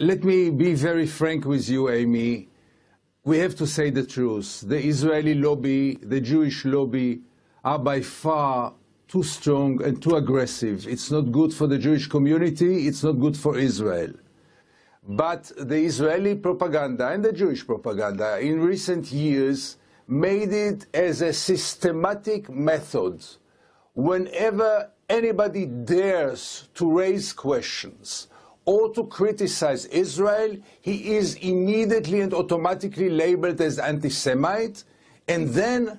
Let me be very frank with you, Amy. We have to say the truth. The Israeli lobby, the Jewish lobby, are by far too strong and too aggressive. It's not good for the Jewish community, it's not good for Israel. But the Israeli propaganda and the Jewish propaganda in recent years made it as a systematic method. Whenever anybody dares to raise questions or to criticize Israel, he is immediately and automatically labeled as anti Semite, and then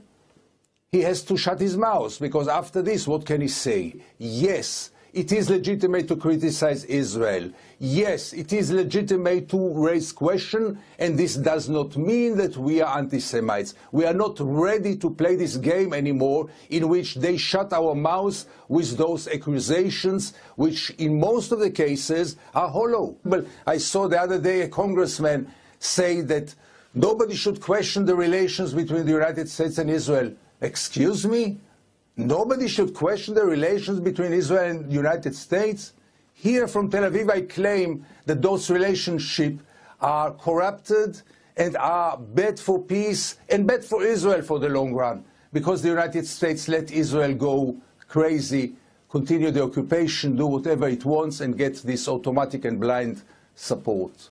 he has to shut his mouth because after this, what can he say? Yes, it is legitimate to criticize Israel. Yes, it is legitimate to raise question, and this does not mean that we are anti-Semites. We are not ready to play this game anymore in which they shut our mouths with those accusations, which in most of the cases are hollow. Well, I saw the other day a congressman say that nobody should question the relations between the United States and Israel. Excuse me? Nobody should question the relations between Israel and the United States. Here from Tel Aviv, I claim that those relationships are corrupted and are bad for peace and bad for Israel for the long run because the United States let Israel go crazy, continue the occupation, do whatever it wants, and get this automatic and blind support.